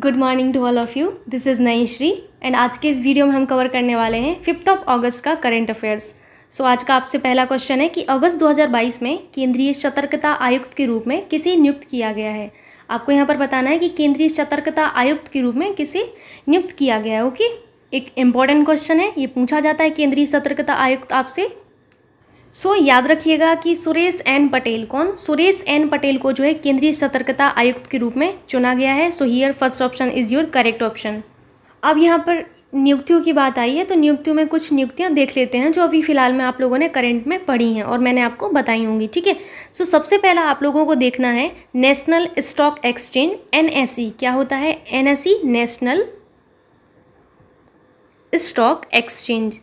Good morning to all of you this is नई Shri and आज के इस वीडियो में हम कवर करने वाले हैं फिफ्थ ऑफ अगस्त का करेंट अफेयर्स सो आज का आपसे पहला क्वेश्चन है कि अगस्त 2022 में केंद्रीय सतर्कता आयुक्त के रूप में किसे नियुक्त किया गया है आपको यहाँ पर बताना है कि केंद्रीय सतर्कता आयुक्त के रूप में किसे नियुक्त किया गया है ओके एक इम्पॉर्टेंट क्वेश्चन है ये पूछा जाता है केंद्रीय सतर्कता आयुक्त आपसे सो so, याद रखिएगा कि सुरेश एन पटेल कौन सुरेश एन पटेल को जो है केंद्रीय सतर्कता आयुक्त के रूप में चुना गया है so here first option is your correct option अब यहाँ पर नियुक्तियों की बात आई है तो नियुक्तियों में कुछ नियुक्तियाँ देख लेते हैं जो अभी फ़िलहाल में आप लोगों ने करेंट में पढ़ी हैं और मैंने आपको बताई होंगी ठीक है सो सबसे पहला आप लोगों को देखना है नेशनल स्टॉक एक्सचेंज एन क्या होता है N national stock exchange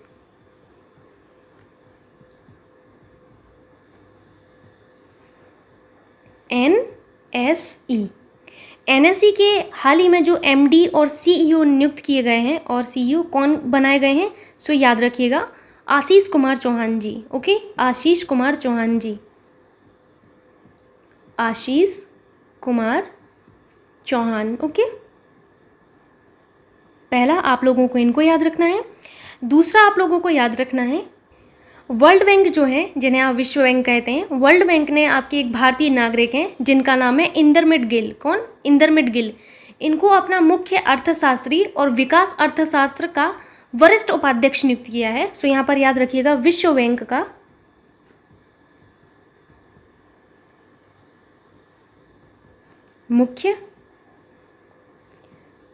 N S E N S E के हाल ही में जो एम डी और सी ई ओ नियुक्त किए गए हैं और सी ई ओ कौन बनाए गए हैं सो याद रखिएगा आशीष कुमार चौहान जी ओके आशीष कुमार चौहान जी आशीष कुमार चौहान ओके पहला आप लोगों को इनको याद रखना है दूसरा आप लोगों को याद रखना है वर्ल्ड बैंक जो है जिन्हें आप विश्व बैंक कहते हैं वर्ल्ड बैंक ने आपके एक भारतीय नागरिक हैं जिनका नाम है इंदरमिट गिल कौन इंदरमिट गिल इनको अपना मुख्य अर्थशास्त्री और विकास अर्थशास्त्र का वरिष्ठ उपाध्यक्ष नियुक्त किया है सो यहाँ पर याद रखिएगा विश्व बैंक का मुख्य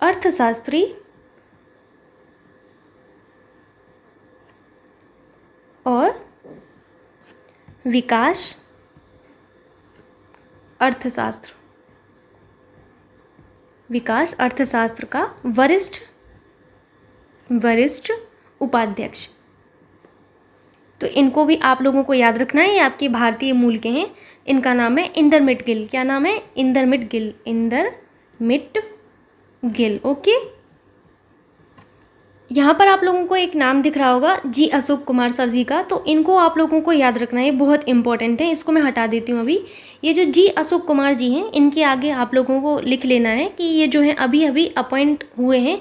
अर्थशास्त्री विकास अर्थशास्त्र विकास अर्थशास्त्र का वरिष्ठ वरिष्ठ उपाध्यक्ष तो इनको भी आप लोगों को याद रखना है ये आपके भारतीय मूल के हैं इनका नाम है इंदरमिट गिल क्या नाम है इंदरमिट गिल इंदर मिट गिल ओके यहाँ पर आप लोगों को एक नाम दिख रहा होगा जी अशोक कुमार सर जी का तो इनको आप लोगों को याद रखना है बहुत इंपॉर्टेंट है इसको मैं हटा देती हूँ अभी ये जो जी अशोक कुमार जी हैं इनके आगे आप लोगों को लिख लेना है कि ये जो है अभी अभी अपॉइंट हुए हैं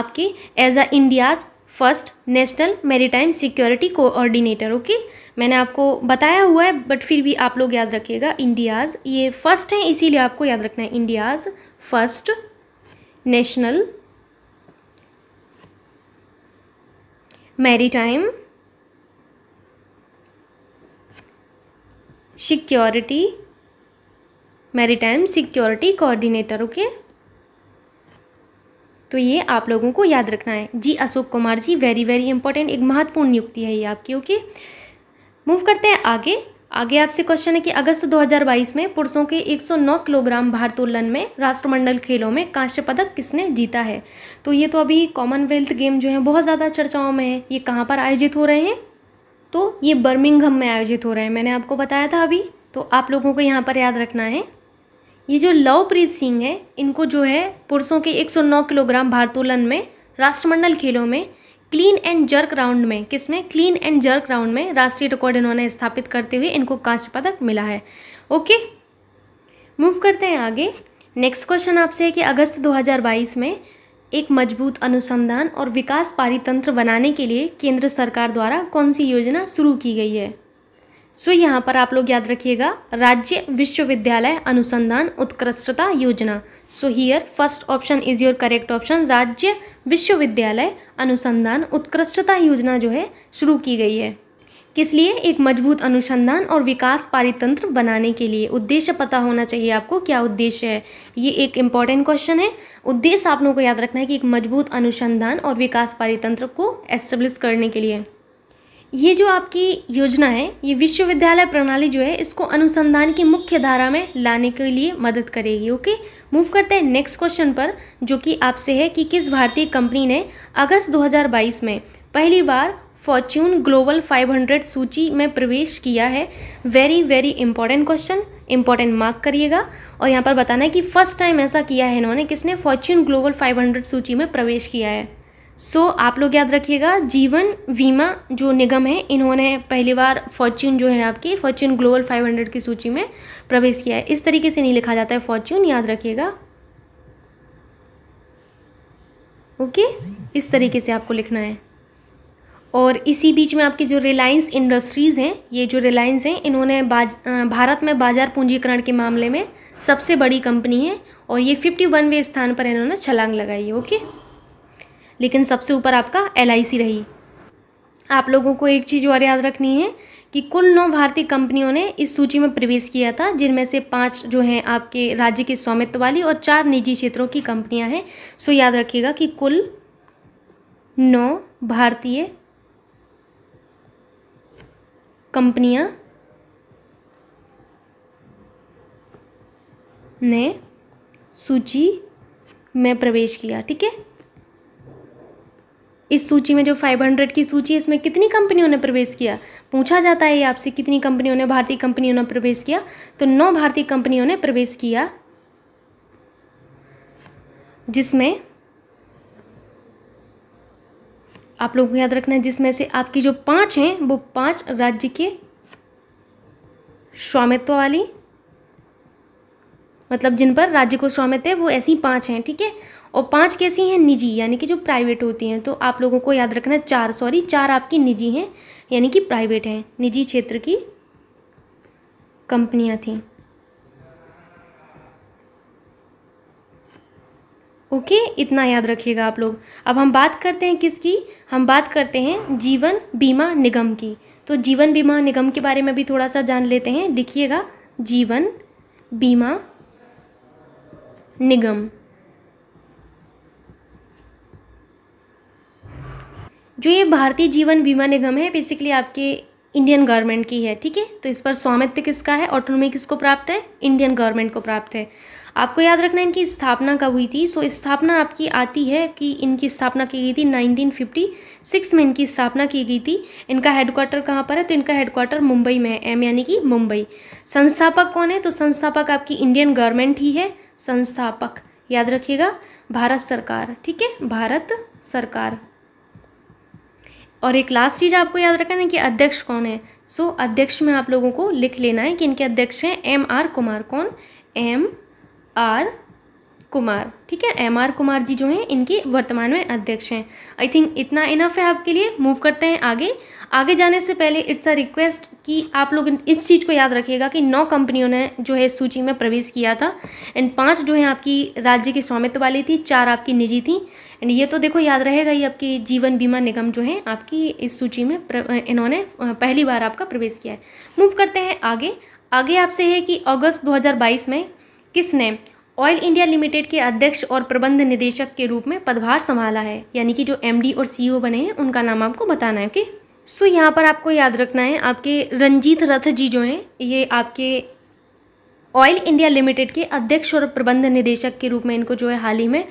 आपके as a India's first national maritime security coordinator okay मैंने आपको बताया हुआ है बट फिर भी आप लोग याद रखिएगा इंडियाज़ ये फर्स्ट हैं इसीलिए आपको याद रखना है India's first national maritime security maritime security coordinator okay okay? तो ये आप लोगों को याद रखना है जी Ashok Kumar ji very very important एक महत्वपूर्ण नियुक्ति है ये आपकी ओके मूव करते हैं आगे आगे आपसे क्वेश्चन है कि अगस्त 2022 में पुरुषों के 109 किलोग्राम भारतोलन में राष्ट्रमंडल खेलों में कांस्य पदक किसने जीता है तो ये तो अभी कॉमनवेल्थ गेम जो है बहुत ज़्यादा चर्चाओं में है ये कहाँ पर आयोजित हो रहे हैं तो ये बर्मिंगहम में आयोजित हो रहे हैं मैंने आपको बताया था अभी तो आप लोगों को यहाँ पर याद रखना है ये जो लवप्रीत सिंह है इनको जो है पुरुषों के एक किलोग्राम भारतोलन में राष्ट्रमंडल खेलों में क्लीन एंड जर्क राउंड में किसमें क्लीन एंड जर्क राउंड में राष्ट्रीय रिकॉर्ड इन्होंने स्थापित करते हुए इनको कांस्य पदक मिला है ओके मूव करते हैं आगे नेक्स्ट क्वेश्चन आपसे है कि अगस्त 2022 में एक मजबूत अनुसंधान और विकास पारितंत्र बनाने के लिए केंद्र सरकार द्वारा कौन सी योजना शुरू की गई है सो यहाँ पर आप लोग याद रखिएगा राज्य विश्वविद्यालय अनुसंधान उत्कृष्टता योजना so here first option is your correct option राज्य विश्वविद्यालय अनुसंधान उत्कृष्टता योजना जो है शुरू की गई है किस लिए एक मजबूत अनुसंधान और विकास पारितंत्र बनाने के लिए उद्देश्य पता होना चाहिए आपको क्या उद्देश्य है ये एक इम्पॉर्टेंट क्वेश्चन है उद्देश्य आप लोगों को याद रखना है कि एक मजबूत अनुसंधान और विकास पारितंत्र को एस्टेब्लिश करने के लिए ये जो आपकी योजना है ये विश्वविद्यालय प्रणाली जो है इसको अनुसंधान की मुख्य धारा में लाने के लिए मदद करेगी ओके मूव करते हैं नेक्स्ट क्वेश्चन पर जो कि आपसे है कि किस भारतीय कंपनी ने अगस्त 2022 में पहली बार फॉर्च्यून ग्लोबल 500 सूची में प्रवेश किया है very very important question important mark करिएगा और यहाँ पर बताना है कि फर्स्ट टाइम ऐसा किया है इन्होंने किसने फॉर्च्यून ग्लोबल फाइव सूची में प्रवेश किया है सो so, आप लोग याद रखिएगा जीवन बीमा जो निगम है इन्होंने पहली बार फॉर्च्यून जो है आपकी फॉर्च्यून ग्लोबल 500 की सूची में प्रवेश किया है इस तरीके से नहीं लिखा जाता है फॉर्च्यून याद रखिएगा ओके okay? इस तरीके से आपको लिखना है और इसी बीच में आपकी जो रिलायंस इंडस्ट्रीज़ हैं ये जो रिलायंस हैं इन्होंने बाज भारत में बाजार पूंजीकरण के मामले में सबसे बड़ी कंपनी है और ये फिफ्टी वे स्थान पर इन्होंने छलांग लगाई है ओके लेकिन सबसे ऊपर आपका एल रही आप लोगों को एक चीज़ और याद रखनी है कि कुल नौ भारतीय कंपनियों ने इस सूची में प्रवेश किया था जिनमें से पांच जो हैं आपके राज्य के स्वामित्व वाली और चार निजी क्षेत्रों की कंपनियां हैं सो याद रखिएगा कि कुल नौ भारतीय कंपनियां ने सूची में प्रवेश किया ठीक है इस सूची में जो 500 की सूची है इसमें कितनी कंपनियों ने प्रवेश किया पूछा जाता है आपसे कितनी कंपनियों ने भारतीय कंपनियों ने प्रवेश किया तो नौ भारतीय कंपनियों ने प्रवेश किया जिसमें आप लोगों को याद रखना है जिसमें से आपकी जो पांच हैं वो पांच राज्य के स्वामित्व वाली मतलब जिन पर राज्य को स्वामित्व है वो ऐसी पाँच हैं ठीक है और पाँच कैसी हैं निजी यानी कि जो प्राइवेट होती हैं तो आप लोगों को याद रखना है चार सॉरी चार आपकी निजी हैं यानी कि प्राइवेट हैं निजी क्षेत्र की कंपनियाँ थी ओके okay, इतना याद रखिएगा आप लोग अब हम बात करते हैं किसकी हम बात करते हैं जीवन बीमा निगम की तो जीवन बीमा निगम के बारे में भी थोड़ा सा जान लेते हैं लिखिएगा जीवन बीमा निगम जो ये भारतीय जीवन बीमा निगम है बेसिकली आपके इंडियन गवर्नमेंट की है ठीक है तो इस पर स्वामित्व किसका है ऑटोनोमी किसको प्राप्त है इंडियन गवर्नमेंट को प्राप्त है आपको याद रखना है इनकी स्थापना कब हुई थी सो स्थापना आपकी आती है कि इनकी स्थापना की गई थी 1956 में इनकी स्थापना की गई थी इनका हेडक्वार्टर कहाँ पर है तो इनका हेडक्वार्टर मुंबई में है एम यानी कि मुंबई संस्थापक कौन है तो संस्थापक आपकी इंडियन गवर्नमेंट ही है संस्थापक याद रखिएगा भारत सरकार ठीक है भारत सरकार और एक लास्ट चीज़ आपको याद रखना है कि अध्यक्ष कौन है सो so, अध्यक्ष में आप लोगों को लिख लेना है कि इनके अध्यक्ष हैं एम आर कुमार कौन एम आर कुमार ठीक है एम आर कुमार जी जो हैं इनके वर्तमान में अध्यक्ष हैं आई थिंक इतना इनफ है आपके लिए मूव करते हैं आगे आगे जाने से पहले इट्स अ रिक्वेस्ट कि आप लोग इस चीज़ को याद रखिएगा कि नौ कंपनियों ने जो है सूची में प्रवेश किया था एंड पांच जो है आपकी राज्य के स्वामित्व वाली थी चार आपकी निजी थी एंड ये तो देखो याद रहेगा ही आपकी जीवन बीमा निगम जो है आपकी इस सूची में इन्होंने पहली बार आपका प्रवेश किया है मूव करते हैं आगे आगे आपसे है कि अगस्त 2022 में किसने ऑयल इंडिया लिमिटेड के अध्यक्ष और प्रबंध निदेशक के रूप में पदभार संभाला है यानी कि जो एमडी और सीईओ e बने हैं उनका नाम आपको बताना है ओके सो यहाँ पर आपको याद रखना है आपके रंजीत रथ जी जो हैं ये आपके ऑयल इंडिया लिमिटेड के अध्यक्ष और प्रबंध निदेशक के रूप में इनको जो है हाल ही में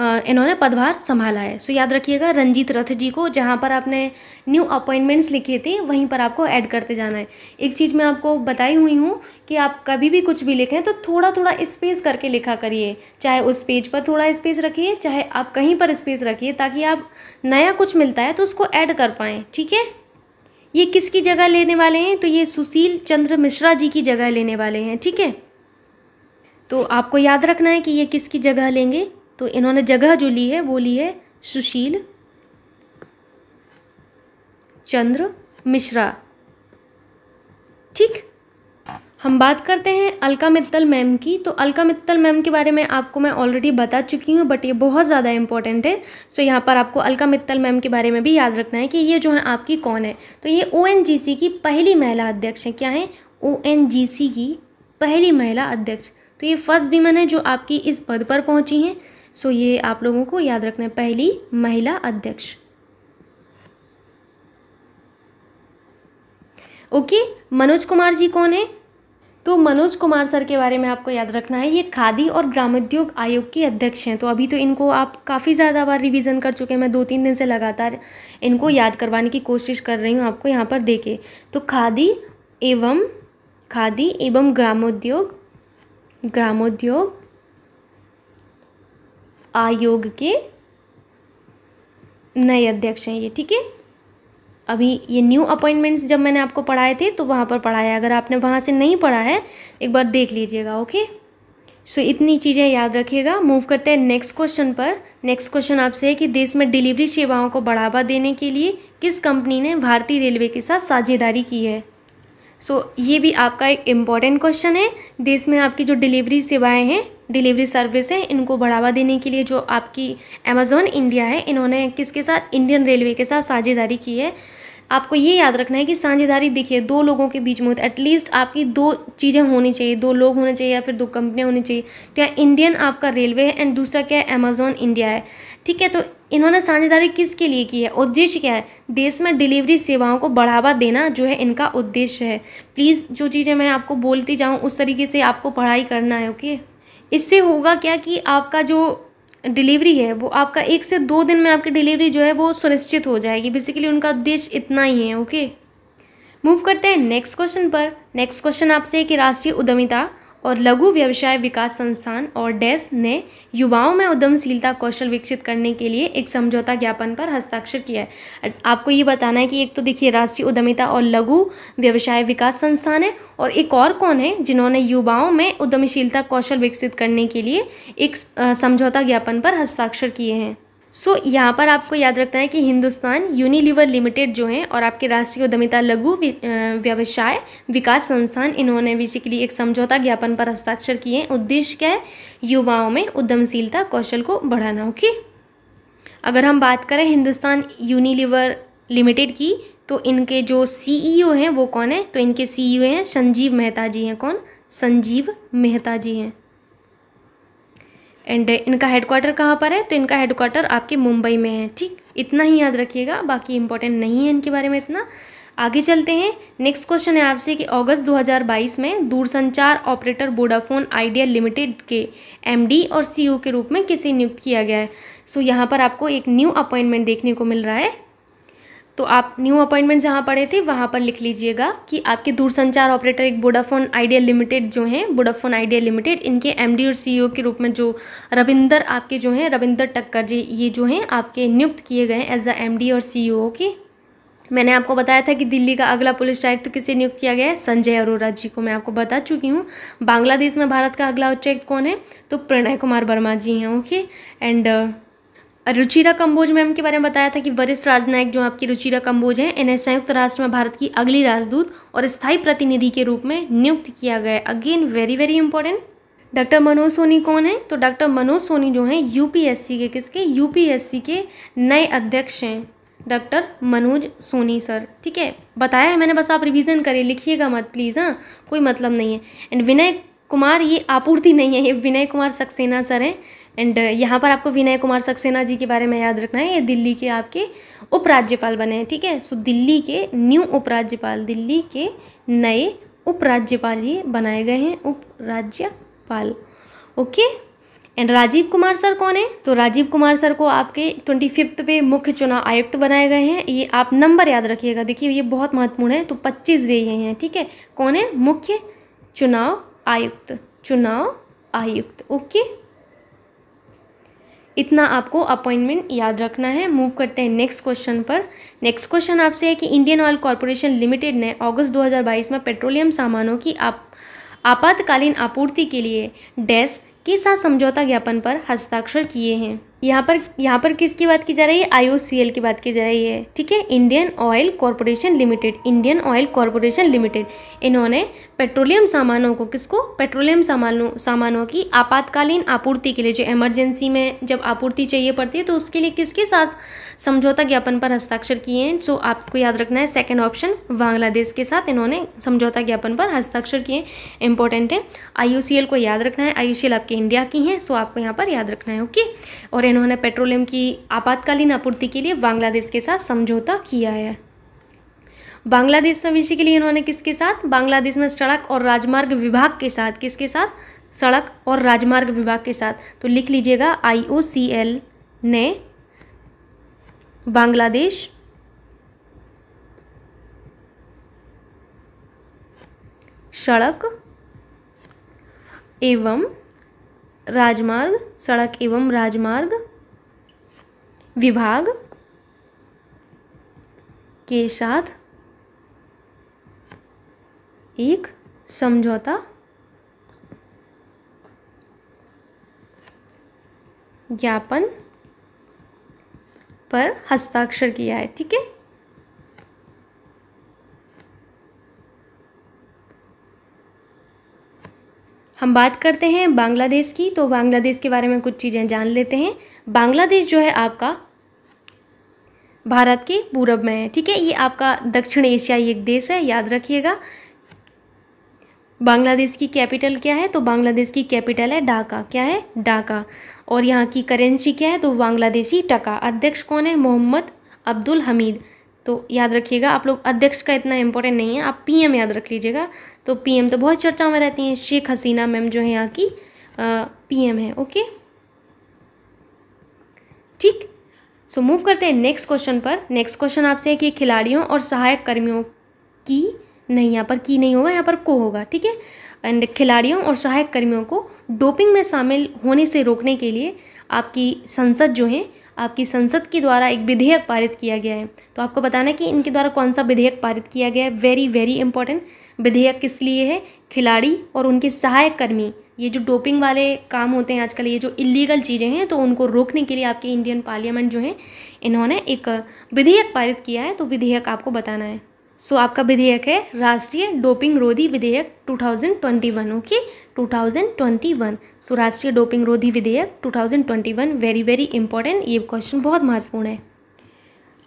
इन्होंने पदभार संभाला है सो याद रखिएगा रंजीत रथ जी को जहाँ पर आपने न्यू अपॉइंटमेंट्स लिखे थे वहीं पर आपको ऐड करते जाना है एक चीज़ मैं आपको बताई हुई हूँ कि आप कभी भी कुछ भी लिखें तो थोड़ा थोड़ा स्पेस करके लिखा करिए चाहे उस पेज पर थोड़ा स्पेस रखिए चाहे आप कहीं पर स्पेस रखिए ताकि आप नया कुछ मिलता है तो उसको ऐड कर पाएँ ठीक है ये किसकी जगह लेने वाले हैं तो ये सुशील चंद्र मिश्रा जी की जगह लेने वाले हैं ठीक है तो आपको याद रखना है कि ये किसकी जगह लेंगे तो इन्होंने जगह जो ली है वो ली है सुशील चंद्र मिश्रा ठीक हम बात करते हैं अलका मित्तल मैम की तो अलका मित्तल मैम के बारे में आपको मैं ऑलरेडी बता चुकी हूँ बट ये बहुत ज़्यादा इंपॉर्टेंट है सो यहाँ पर आपको अलका मित्तल मैम के बारे में भी याद रखना है कि ये जो है आपकी कौन है तो ये ओ की पहली महिला अध्यक्ष है क्या है ओ की पहली महिला अध्यक्ष तो ये फर्स्ट वीमन है जो आपकी इस पद पर पहुँची हैं सो ये आप लोगों को याद रखना है पहली महिला अध्यक्ष ओके मनोज कुमार जी कौन है तो मनोज कुमार सर के बारे में आपको याद रखना है ये खादी और ग्रामोद्योग आयोग के अध्यक्ष हैं तो अभी तो इनको आप काफ़ी ज़्यादा बार रिवीजन कर चुके हैं मैं दो तीन दिन से लगातार इनको याद करवाने की कोशिश कर रही हूँ आपको यहाँ पर देखे तो खादी एवं खादी एवं ग्रामोद्योग ग्रामोद्योग आयोग के नए अध्यक्ष हैं ये ठीक है अभी ये न्यू अपॉइंटमेंट्स जब मैंने आपको पढ़ाए थे तो वहाँ पर पढ़ाया अगर आपने वहाँ से नहीं पढ़ा है एक बार देख लीजिएगा ओके सो so, इतनी चीज़ें याद रखिएगा मूव करते हैं नेक्स्ट क्वेश्चन पर नेक्स्ट क्वेश्चन आपसे है कि देश में डिलीवरी सेवाओं को बढ़ावा देने के लिए किस कंपनी ने भारतीय रेलवे के साथ साझेदारी की है सो so, ये भी आपका एक इम्पॉर्टेंट क्वेश्चन है देश में आपकी जो डिलीवरी सेवाएँ हैं डिलीवरी सर्विस है इनको बढ़ावा देने के लिए जो आपकी अमेज़ोन इंडिया है इन्होंने किसके साथ इंडियन रेलवे के साथ साझेदारी की है आपको ये याद रखना है कि साझेदारी देखिए दो लोगों के बीच में एटलीस्ट आपकी दो चीज़ें होनी चाहिए दो लोग होने चाहिए या फिर दो कंपनियाँ होनी चाहिए तो या इंडियन आपका रेलवे है एंड दूसरा क्या है अमेजोन इंडिया है ठीक है तो इन्होंने साझेदारी किसके लिए की है उद्देश्य क्या है देश में डिलीवरी सेवाओं को बढ़ावा देना जो है इनका उद्देश्य है प्लीज़ जो चीज़ें मैं आपको बोलती जाऊँ उस तरीके से आपको पढ़ाई करना है ओके इससे होगा क्या कि आपका जो डिलीवरी है वो आपका एक से दो दिन में आपकी डिलीवरी जो है वो सुनिश्चित हो जाएगी बेसिकली उनका उद्देश्य इतना ही है ओके मूव करते हैं नेक्स्ट क्वेश्चन पर नेक्स्ट क्वेश्चन आपसे है कि राष्ट्रीय उद्यमिता और लघु व्यवसाय विकास संस्थान और डेस ने युवाओं में उद्यमशीलता कौशल विकसित करने के लिए एक समझौता ज्ञापन पर हस्ताक्षर किया है आपको ये बताना है कि एक तो देखिए राष्ट्रीय उद्यमिता और लघु व्यवसाय विकास संस्थान है और एक और कौन है जिन्होंने युवाओं में उद्यमशीलता कौशल विकसित करने के लिए एक समझौता ज्ञापन पर हस्ताक्षर किए हैं सो so, यहाँ पर आपको याद रखना है कि हिंदुस्तान यूनिलीवर लिमिटेड जो है और आपके राष्ट्रीय उद्यमिता लघु व्यवसाय विकास संस्थान इन्होंने बेसिकली एक समझौता ज्ञापन पर हस्ताक्षर किए हैं उद्देश्य क्या है युवाओं में उद्यमशीलता कौशल को बढ़ाना ओके अगर हम बात करें हिंदुस्तान यूनिलीवर लिमिटेड की तो इनके जो सी e हैं वो कौन है तो इनके सी e हैं संजीव मेहता जी हैं कौन संजीव मेहता जी हैं एंड uh, इनका हेडक्वार्टर कहाँ पर है तो इनका हेडक्वार्टर आपके मुंबई में है ठीक इतना ही याद रखिएगा बाकी इंपॉर्टेंट नहीं है इनके बारे में इतना आगे चलते हैं नेक्स्ट क्वेश्चन है आपसे कि अगस्त 2022 में दूरसंचार ऑपरेटर वोडाफोन आइडिया लिमिटेड के एमडी और सीईओ e के रूप में किसे नियुक्त किया गया है सो so, यहाँ पर आपको एक न्यू अपॉइंटमेंट देखने को मिल रहा है तो आप न्यू अपॉइंटमेंट जहाँ पड़े थे वहाँ पर लिख लीजिएगा कि आपके दूरसंचार ऑपरेटर एक बोडाफोन आइडिया लिमिटेड जो हैं बोडाफोन आइडिया लिमिटेड इनके एमडी और सीईओ e के रूप में जो रविंदर आपके जो हैं रविंदर टक्कर जी ये जो हैं आपके नियुक्त किए गए हैं एज अ एम और सी e के मैंने आपको बताया था कि दिल्ली का अगला पुलिस आयुक्त तो किसे नियुक्त किया गया है संजय अरोरा जी को मैं आपको बता चुकी हूँ बांग्लादेश में भारत का अगला उच्चायुक्त कौन है तो प्रणय कुमार वर्मा जी हैं okay and Ruchira Kamboj ma'am के बारे में बताया था कि वरिष्ठ राजनयिक जो आपकी रुचिरा कंबोज हैं इन्हें संयुक्त राष्ट्र में भारत की अगली राजदूत और स्थायी प्रतिनिधि के रूप में नियुक्त किया गया again very very important doctor Manoj Soni कौन है तो डॉक्टर मनोज सोनी जो हैं यूपीएससी के किसके यूपीएससी के नए अध्यक्ष हैं डॉक्टर मनोज सोनी सर ठीक है बताया है मैंने बस आप रिविजन करें लिखिएगा मत प्लीज़ हाँ कोई मतलब नहीं है एंड विनय कुमार ये आपूर्ति नहीं है ये विनय कुमार सक्सेना सर हैं एंड uh, यहाँ पर आपको विनय कुमार सक्सेना जी के बारे में याद रखना है ये दिल्ली के आपके उपराज्यपाल बने हैं ठीक है सो दिल्ली के न्यू उपराज्यपाल दिल्ली के नए उपराज्यपाल ये बनाए गए हैं उपराज्यपाल okay and Rajiv Kumar sir कौन है तो राजीव कुमार सर को आपके ट्वेंटी फिफ्थ पे मुख्य चुनाव आयुक्त तो बनाए गए हैं ये आप नंबर याद रखिएगा देखिए ये बहुत महत्वपूर्ण है तो पच्चीस वे ये हैं ठीक है कौन है मुख्य चुनाव आयुक्त चुनाव आयुक्त ओके इतना आपको अपॉइंटमेंट याद रखना है मूव करते हैं नेक्स्ट क्वेश्चन पर नेक्स्ट क्वेश्चन आपसे है कि इंडियन ऑयल कॉरपोरेशन लिमिटेड ने अगस्त 2022 में पेट्रोलियम सामानों की आप आपातकालीन आपूर्ति के लिए डैस के साथ समझौता ज्ञापन पर हस्ताक्षर किए हैं यहाँ पर यहाँ पर किसकी बात की जा रही है आई की बात की जा रही है ठीक है Indian Oil Corporation Limited Indian Oil Corporation Limited इन्होंने पेट्रोलियम सामानों को किसको पेट्रोलियम सामानों सामानों की आपातकालीन आपूर्ति के लिए जो इमरजेंसी में जब आपूर्ति चाहिए पड़ती है तो उसके लिए किसके साथ समझौता ज्ञापन पर हस्ताक्षर किए हैं सो आपको याद रखना है सेकेंड ऑप्शन बांग्लादेश के साथ इन्होंने समझौता ज्ञापन पर हस्ताक्षर किए इंपॉर्टेंट है आई को याद रखना है आई आपके इंडिया की हैं सो आपको यहाँ पर याद रखना है ओके और उन्होंने पेट्रोलियम की आपातकालीन आपूर्ति के लिए बांग्लादेश के साथ समझौता किया है बांग्लादेश विषय के लिए इन्होंने किसके साथ बांग्लादेश में सड़क और राजमार्ग विभाग के साथ किसके साथ सड़क और राजमार्ग विभाग के साथ तो लिख लीजिएगा आई ने बांग्लादेश सड़क एवं राजमार्ग सड़क एवं राजमार्ग विभाग के साथ एक समझौता ज्ञापन पर हस्ताक्षर किया है ठीक है हम बात करते हैं बांग्लादेश की तो बांग्लादेश के बारे में कुछ चीज़ें जान लेते हैं बांग्लादेश जो है आपका भारत के पूरब में है ठीक है ये आपका दक्षिण एशियाई एक देश है याद रखिएगा बांग्लादेश की कैपिटल क्या है तो बांग्लादेश की कैपिटल है ढाका क्या है ढाका और यहाँ की करेंसी क्या है तो बांग्लादेशी टका अध्यक्ष कौन है मोहम्मद अब्दुल हमीद तो याद रखिएगा आप लोग अध्यक्ष का इतना इम्पोर्टेंट नहीं है आप पीएम याद रख लीजिएगा तो पीएम तो बहुत चर्चा में रहती हैं शेख हसीना मैम जो है यहाँ की पीएम है ओके ठीक सो मूव करते हैं नेक्स्ट क्वेश्चन पर नेक्स्ट क्वेश्चन आपसे है कि खिलाड़ियों और सहायक कर्मियों की नहीं यहाँ पर की नहीं होगा यहाँ पर को होगा ठीक है एंड खिलाड़ियों और सहायक कर्मियों को डोपिंग में शामिल होने से रोकने के लिए आपकी संसद जो है आपकी संसद के द्वारा एक विधेयक पारित किया गया है तो आपको बताना है कि इनके द्वारा कौन सा विधेयक पारित किया गया है वेरी वेरी इंपॉर्टेंट विधेयक किस लिए है खिलाड़ी और उनके सहायक कर्मी ये जो डोपिंग वाले काम होते हैं आजकल ये जो इलीगल चीज़ें हैं तो उनको रोकने के लिए आपके इंडियन पार्लियामेंट जो है इन्होंने एक विधेयक पारित किया है तो विधेयक आपको बताना है सो so, आपका विधेयक है राष्ट्रीय डोपिंग रोधी विधेयक 2021 ओके ट्वेंटी 2021 सो राष्ट्रीय डोपिंग रोधी विधेयक 2021 वेरी वेरी इंपॉर्टेंट ये क्वेश्चन बहुत महत्वपूर्ण है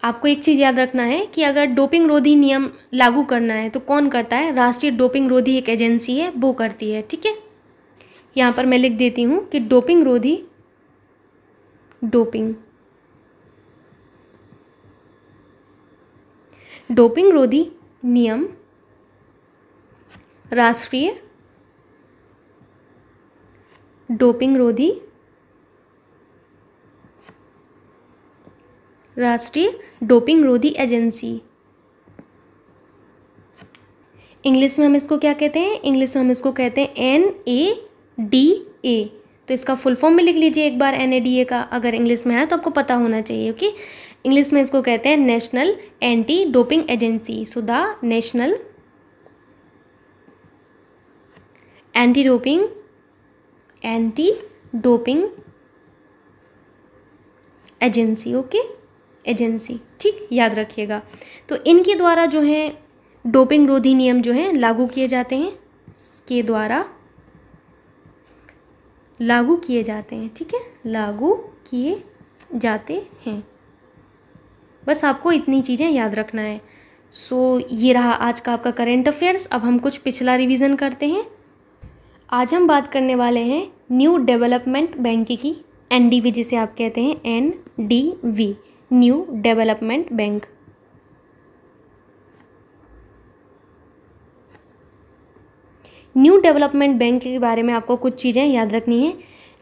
आपको एक चीज़ याद रखना है कि अगर डोपिंग रोधी नियम लागू करना है तो कौन करता है राष्ट्रीय डोपिंग रोधी एक एजेंसी है वो करती है ठीक है यहाँ पर मैं लिख देती हूँ कि डोपिंग रोधी डोपिंग डोपिंग रोधी नियम राष्ट्रीय डोपिंग रोधी राष्ट्रीय डोपिंग रोधी एजेंसी इंग्लिश में हम इसको क्या कहते हैं इंग्लिश में हम इसको कहते हैं एन ए डी ए तो इसका फुल फॉर्म भी लिख लीजिए एक बार एन ए डी ए का अगर इंग्लिश में है तो आपको पता होना चाहिए ओके इंग्लिश में इसको कहते हैं National Anti Doping Agency so the National Anti Doping Anti Doping Agency okay agency ठीक याद रखिएगा तो इनके द्वारा जो है डोपिंग रोधी नियम जो है लागू किए जाते हैं के द्वारा लागू किए जाते हैं ठीक है लागू किए जाते हैं बस आपको इतनी चीज़ें याद रखना है सो so, ये रहा आज का आपका करेंट अफेयर्स अब हम कुछ पिछला रिवीजन करते हैं आज हम बात करने वाले हैं न्यू डेवलपमेंट बैंक की एन जिसे आप कहते हैं N D V New Development Bank New Development Bank के बारे में आपको कुछ चीज़ें याद रखनी है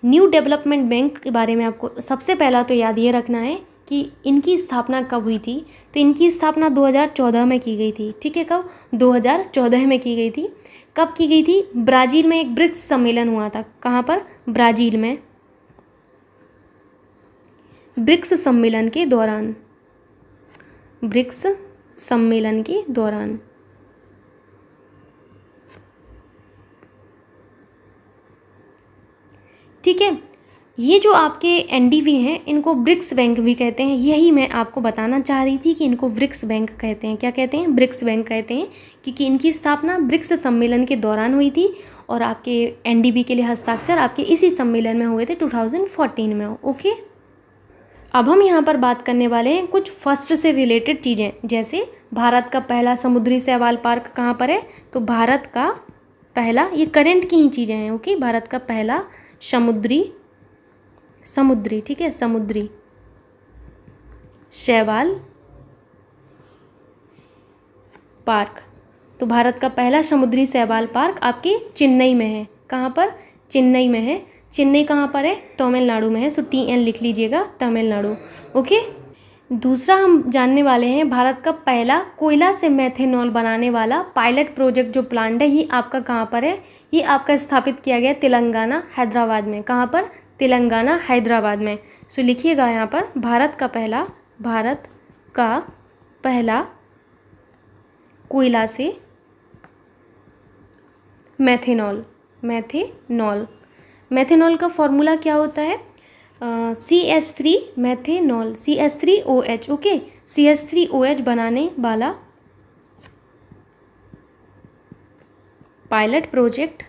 न्यू डेवलपमेंट बैंक के बारे में आपको सबसे पहला तो याद ये रखना है कि इनकी स्थापना कब हुई थी तो इनकी स्थापना 2014 में की गई थी ठीक है कब 2014 में की गई थी कब की गई थी ब्राज़ील में एक ब्रिक्स सम्मेलन हुआ था कहाँ पर ब्राज़ील में ब्रिक्स सम्मेलन के दौरान ब्रिक्स सम्मेलन के दौरान ठीक है ये जो आपके एन हैं इनको ब्रिक्स बैंक भी कहते हैं यही मैं आपको बताना चाह रही थी कि इनको ब्रिक्स बैंक कहते हैं क्या कहते हैं ब्रिक्स बैंक कहते हैं क्योंकि इनकी स्थापना ब्रिक्स सम्मेलन के दौरान हुई थी और आपके एन के लिए हस्ताक्षर आपके इसी सम्मेलन में हुए थे 2014 में ओके अब हम यहाँ पर बात करने वाले हैं कुछ फर्स्ट से रिलेटेड चीज़ें जैसे भारत का पहला समुद्री सहवाल पार्क कहाँ पर है तो भारत का पहला ये करंट की ही चीज़ें हैं ओके भारत का पहला समुद्री समुद्री ठीक है समुद्री शैवाल पार्क तो भारत का पहला समुद्री सहवाल पार्क आपके चेन्नई में है कहाँ पर चेन्नई में है चेन्नई कहाँ पर है तमिलनाडु में है सो टी एन लिख लीजिएगा तमिलनाडु ओके दूसरा हम जानने वाले हैं भारत का पहला कोयला से मेथेनॉल बनाने वाला पायलट प्रोजेक्ट जो प्लांट है ये आपका कहाँ पर है ये आपका स्थापित किया गया तेलंगाना हैदराबाद में कहाँ पर तेलंगाना हैदराबाद में सो लिखिएगा यहाँ पर भारत का पहला भारत का पहला कोयला से मैथेनॉल मैथेनॉल मैथेनॉल का फॉर्मूला क्या होता है C H three methanol C H three O H okay C H three O H बनाने वाला पायलट प्रोजेक्ट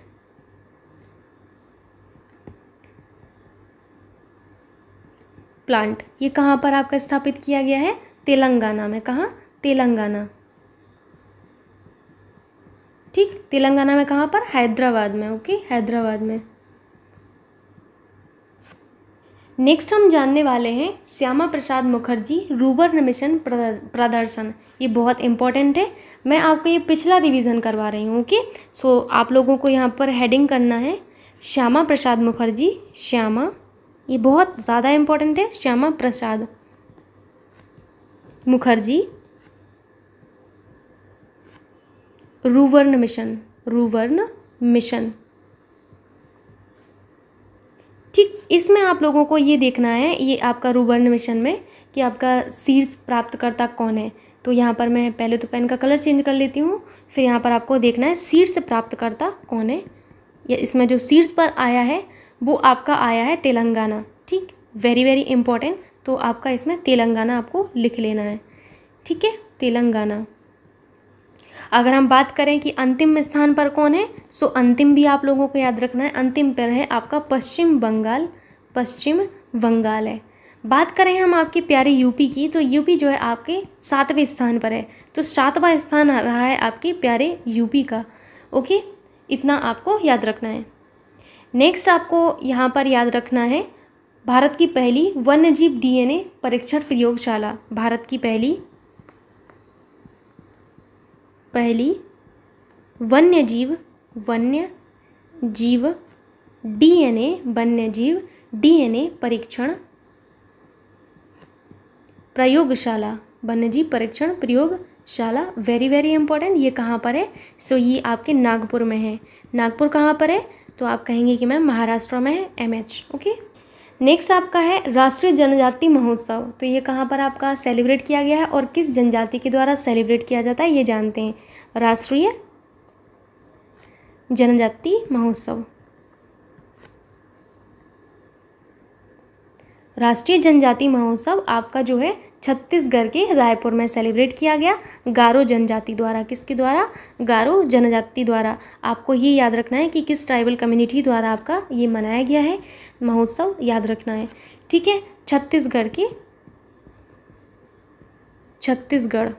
प्लांट ये कहाँ पर आपका स्थापित किया गया है तेलंगाना में कहाँ तेलंगाना ठीक तेलंगाना में कहाँ पर हैदराबाद में ओके हैदराबाद में नेक्स्ट हम जानने वाले हैं श्यामा प्रसाद मुखर्जी रूबर्न मिशन प्रदर्शन ये बहुत इंपॉर्टेंट है मैं आपको ये पिछला रिवीजन करवा रही हूँ ओके सो आप लोगों को यहाँ पर हेडिंग करना है श्यामा प्रसाद मुखर्जी श्यामा ये बहुत ज़्यादा इम्पोर्टेंट है Shyama Prasad Mukherjee rurban mission rurban mission ठीक इसमें आप लोगों को ये देखना है ये आपका रूवर्ण मिशन में कि आपका सीर्स प्राप्तकर्ता कौन है तो यहाँ पर मैं पहले तो पेन का कलर चेंज कर लेती हूँ फिर यहाँ पर आपको देखना है सीर्स प्राप्तकर्ता कौन है या इसमें जो सीर्स पर आया है वो आपका आया है तेलंगाना ठीक वेरी वेरी इंपॉर्टेंट तो आपका इसमें तेलंगाना आपको लिख लेना है ठीक है तेलंगाना अगर हम बात करें कि अंतिम स्थान पर कौन है सो अंतिम भी आप लोगों को याद रखना है अंतिम पर है आपका पश्चिम बंगाल पश्चिम बंगाल है बात करें हम आपके प्यारे यूपी की तो यूपी जो है आपके सातवें स्थान पर है तो सातवां स्थान रहा है आपके प्यारे यूपी का ओके इतना आपको याद रखना है नेक्स्ट आपको यहाँ पर याद रखना है भारत की पहली वन्यजीव डीएनए परीक्षण प्रयोगशाला भारत की पहली पहली वन्यजीव वन्य जीव डीएनए वन्यजीव डीएनए परीक्षण प्रयोगशाला वन्यजीव परीक्षण प्रयोगशाला वेरी वेरी इंपॉर्टेंट ये कहाँ पर है सो so, ये आपके नागपुर में है नागपुर कहाँ पर है तो आप कहेंगे कि मैम महाराष्ट्र में है एम ओके नेक्स्ट आपका है राष्ट्रीय जनजाति महोत्सव तो ये कहाँ पर आपका सेलिब्रेट किया गया है और किस जनजाति के द्वारा सेलिब्रेट किया जाता है ये जानते हैं राष्ट्रीय जनजाति महोत्सव राष्ट्रीय जनजाति महोत्सव आपका जो है छत्तीसगढ़ के रायपुर में सेलिब्रेट किया गया गारो जनजाति द्वारा किसके द्वारा गारो जनजाति द्वारा आपको ये याद रखना है कि किस ट्राइबल कम्युनिटी द्वारा आपका ये मनाया गया है महोत्सव याद रखना है ठीक है छत्तीसगढ़ के छत्तीसगढ़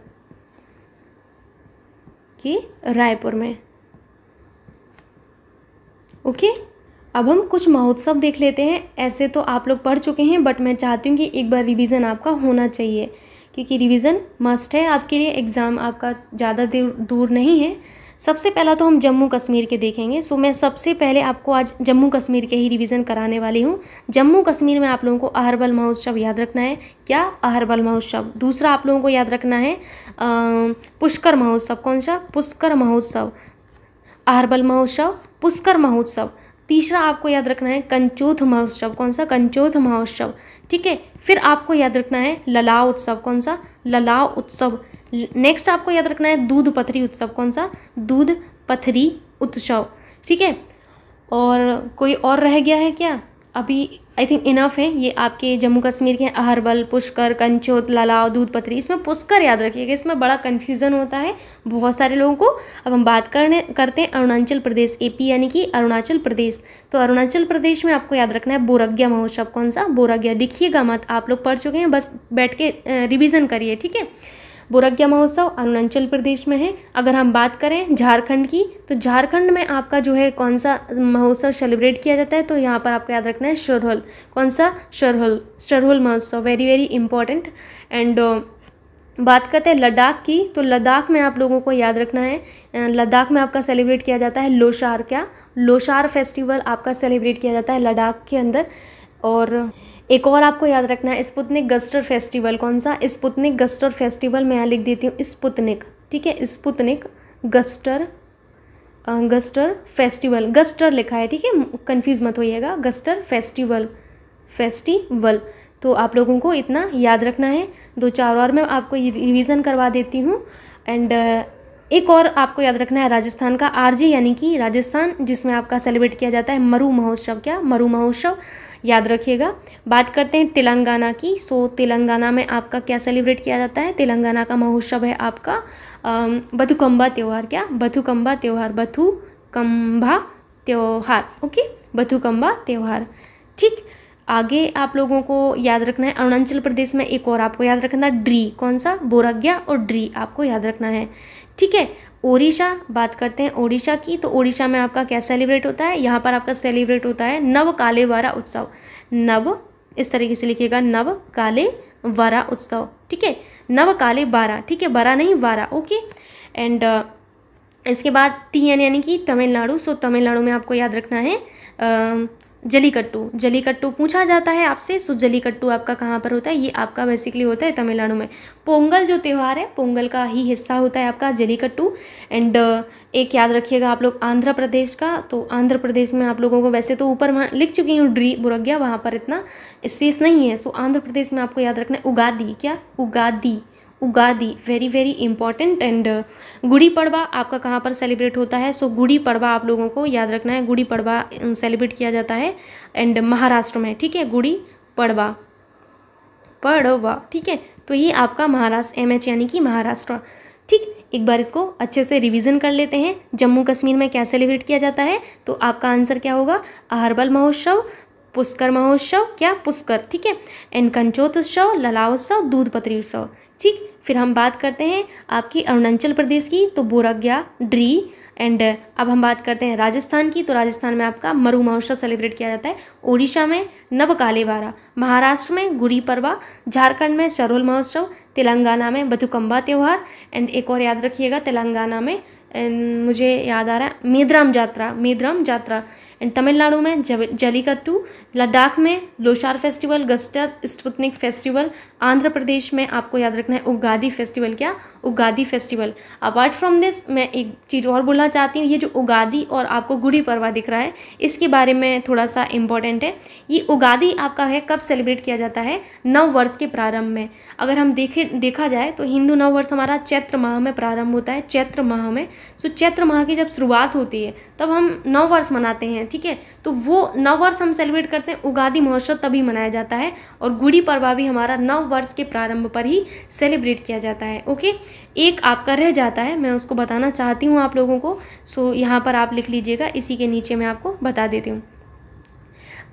के रायपुर में ओके okay? अब हम कुछ महोत्सव देख लेते हैं ऐसे तो आप लोग पढ़ चुके हैं बट मैं चाहती हूँ कि एक बार रिवीजन आपका होना चाहिए क्योंकि रिवीजन मस्ट है आपके लिए एग्ज़ाम आपका ज़्यादा दूर नहीं है सबसे पहला तो हम जम्मू कश्मीर के देखेंगे सो मैं सबसे पहले आपको आज जम्मू कश्मीर के ही रिवीजन कराने वाली हूँ जम्मू कश्मीर में आप लोगों को अहरबल महोत्सव याद रखना है क्या अहरबल महोत्सव दूसरा आप लोगों को याद रखना है पुष्कर महोत्सव कौन सा पुष्कर महोत्सव अहरबल महोत्सव पुष्कर महोत्सव तीसरा आपको याद रखना है कंचोथ महोत्सव कौन सा कंचोथ महोत्सव ठीक है फिर आपको याद रखना है ललाव उत्सव कौन सा ललाव उत्सव नेक्स्ट आपको याद रखना है दूध पथरी उत्सव कौन सा दूध पथरी उत्सव ठीक है और कोई और रह गया है क्या अभी आई थिंक इनफ है ये आपके जम्मू कश्मीर के अहरबल पुष्कर कंचोत ललाव दूध इसमें पुष्कर याद रखिएगा इसमें बड़ा कन्फ्यूज़न होता है बहुत सारे लोगों को अब हम बात करने करते हैं अरुणाचल प्रदेश ए यानी कि अरुणाचल प्रदेश तो अरुणाचल प्रदेश में आपको याद रखना है बोरग्या महोत्सव कौन सा बोरग्या लिखिएगा मत आप लोग पढ़ चुके हैं बस बैठ के रिविज़न करिए ठीक है बोरग्या महोत्सव अरुणाचल प्रदेश में है अगर हम बात करें झारखंड की तो झारखंड में आपका जो है कौन सा महोत्सव सेलिब्रेट किया जाता है तो यहाँ पर आपको याद रखना है शरहुल कौन सा शरहुल शरहुल महोत्सव वेरी वेरी इंपॉर्टेंट एंड बात करते हैं लद्दाख की तो लद्दाख में आप लोगों को याद रखना है लद्दाख में आपका सेलिब्रेट किया जाता है लोशार क्या लोशार फेस्टिवल आपका सेलिब्रेट किया जाता है लद्दाख के अंदर और एक और आपको याद रखना है स्पुतनिक गस्टर फेस्टिवल कौन सा स्पुतनिक गस्टर फेस्टिवल मैं यहाँ लिख देती हूँ स्पुतनिक ठीक है स्पुतनिक गस्टर गस्टर फेस्टिवल गस्टर लिखा है ठीक है कन्फ्यूज़ मत होइएगा गस्टर फेस्टिवल फेस्टिवल तो आप लोगों को इतना याद रखना है दो चार और मैं आपको रिविज़न करवा देती हूँ एंड एक और आपको याद रखना है राजस्थान का आरजी यानी कि राजस्थान जिसमें आपका सेलिब्रेट किया जाता है मरु महोत्सव क्या मरु महोत्सव याद रखिएगा बात करते हैं तेलंगाना की सो तेलंगाना में आपका क्या सेलिब्रेट किया जाता है तेलंगाना का महोत्सव है आपका बथुकम्बा त्यौहार क्या बथुकम्बा त्यौहार बथुकम्बा त्यौहार ओके बथुकम्बा त्यौहार ठीक आगे आप लोगों को याद रखना है अरुणाचल प्रदेश में एक और आपको याद रखना ड्री कौन सा बोरग्या और ड्री आपको याद रखना है ठीक है ओडिशा बात करते हैं ओडिशा की तो ओडिशा में आपका क्या सेलिब्रेट होता है यहाँ पर आपका सेलिब्रेट होता है नव काले वारा उत्सव नव इस तरीके से लिखिएगा नव काले वारा उत्सव ठीक है नव काले बारा ठीक है बारा नहीं वारा ओके एंड इसके बाद टी एन यानी कि तमिलनाडु सो तमिलनाडु में आपको याद रखना है जलीकट्टू जलीकट्टू पूछा जाता है आपसे सो जलीकट्टू आपका कहाँ पर होता है ये आपका बेसिकली होता है तमिलनाडु में पोंगल जो त्यौहार है पोंगल का ही हिस्सा होता है आपका जलीकट्टू एंड uh, एक याद रखिएगा आप लोग आंध्र प्रदेश का तो आंध्र प्रदेश में आप लोगों को वैसे तो ऊपर लिख चुकी हूँ ड्री बुरग्या वहाँ पर इतना स्पेस नहीं है सो आंध्र प्रदेश में आपको याद रखना है उगादी क्या Ugadi Ugadi very very important and Gudi Padwa आपका कहाँ पर सेलिब्रेट होता है सो so, गुड़ी पड़वा आप लोगों को याद रखना है गुड़ी पड़वा सेलिब्रेट uh, किया जाता है एंड महाराष्ट्र में ठीक है गुड़ी पड़वा पड़वा ठीक है तो ये आपका महाराष्ट्र एम एच यानी कि महाराष्ट्र ठीक एक बार इसको अच्छे से रिवीजन कर लेते हैं जम्मू कश्मीर में क्या सेलिब्रेट किया जाता है तो आपका आंसर क्या होगा अहरबल महोत्सव पुष्कर महोत्सव क्या पुष्कर ठीक है एंड कंचोत्सव उत्सव दूधपत्री उत्सव ठीक फिर हम बात करते हैं आपकी अरुणाचल प्रदेश की तो बोरग्या ड्री एंड अब हम बात करते हैं राजस्थान की तो राजस्थान में आपका मरु महोत्सव सेलिब्रेट किया जाता है ओडिशा में नव कालेवारा महाराष्ट्र में गुड़ी परवा झारखंड में शरोल महोत्सव तेलंगाना में बथुकम्बा त्यौहार एंड एक और याद रखिएगा तेलंगाना में मुझे याद आ रहा है मेदराम यात्रा मेदराम यात्रा एंड तमिलनाडु में जलीकट्टू लद्दाख में लोशार फेस्टिवल गस्टर स्पुतनिक फेस्टिवल आंध्र प्रदेश में आपको याद रखना है उगादी फेस्टिवल क्या Ugadi festival apart from this मैं एक चीज़ और बोलना चाहती हूँ ये जो उगादी और आपको गुड़ी पड़वा दिख रहा है इसके बारे में थोड़ा सा इम्पॉर्टेंट है ये उगादी आपका है कब सेलिब्रेट किया जाता है नव वर्ष के प्रारंभ में अगर हम देखे देखा जाए तो हिंदू नव वर्ष हमारा चैत्र माह में प्रारंभ होता है चैत्र माह में सो चैत्र माह की जब शुरुआत होती है तब हम नव वर्ष मनाते हैं ठीक है तो वो नव वर्ष हम सेलिब्रेट करते हैं उगादी महोत्सव तभी मनाया जाता है और गुड़ी पड़वा भी हमारा नव वर्ष के प्रारंभ पर ही सेलिब्रेट किया जाता है ओके एक आपका रह जाता है मैं उसको बताना चाहती हूँ आप लोगों को सो यहाँ पर आप लिख लीजिएगा इसी के नीचे मैं आपको बता देती हूँ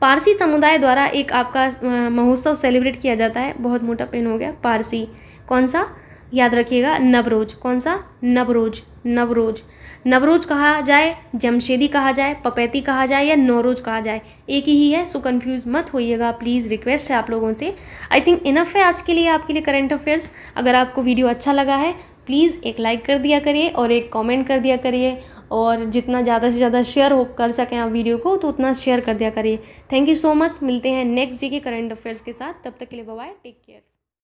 पारसी समुदाय द्वारा एक आपका महोत्सव सेलिब्रेट किया जाता है बहुत मोटा पेन हो गया पारसी कौन सा याद रखिएगा नवरोज कौन सा नवरोज नवरोज नवरोज कहा जाए जमशेदी कहा जाए पपैती कहा जाए या नवरोज कहा जाए एक ही है सो कन्फ्यूज मत होइएगा प्लीज़ रिक्वेस्ट है आप लोगों से आई थिंक इनफ है आज के लिए आपके लिए करंट अफेयर्स अगर आपको वीडियो अच्छा लगा है प्लीज़ एक लाइक कर दिया करिए और एक कमेंट कर दिया करिए और जितना ज़्यादा से ज़्यादा शेयर हो कर सकें आप वीडियो को तो उतना शेयर कर दिया करिए थैंक यू सो मच मिलते हैं नेक्स्ट डे के करंट अफेयर्स के साथ तब तक के लिए बाय टेक केयर